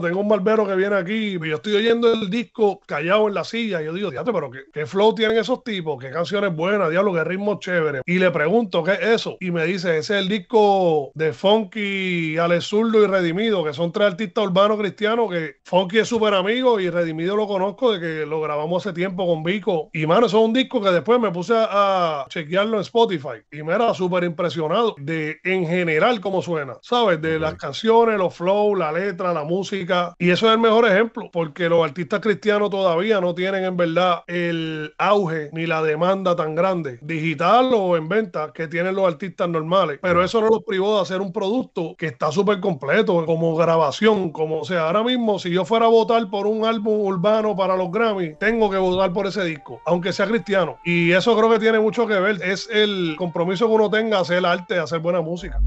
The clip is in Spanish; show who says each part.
Speaker 1: tengo un barbero que viene aquí y yo estoy oyendo el disco callado en la silla. Y yo digo, diablo, pero qué, flow tienen esos tipos, qué canciones buenas, diablo, qué ritmo chévere. Y le pregunto, ¿qué es eso? Y me dice, ese es el disco de Funky, Ale y Redimido, que son tres artistas urbanos cristianos que Funky es súper amigo y Redimido lo conozco de que lo grabamos hace tiempo con Vico. Y mano, eso es un disco que después me puse a, chequearlo en Spotify y me era súper impresionado de en general cómo suena, ¿sabes? De las canciones, los flows, la letra, la música y eso es el mejor ejemplo, porque los artistas cristianos todavía no tienen en verdad el auge ni la demanda tan grande, digital o en venta, que tienen los artistas normales. Pero eso no los privó de hacer un producto que está súper completo, como grabación, como o sea, ahora mismo si yo fuera a votar por un álbum urbano para los Grammy, tengo que votar por ese disco, aunque sea cristiano. Y eso creo que tiene mucho que ver, es el compromiso que uno tenga hacer el arte, hacer buena música.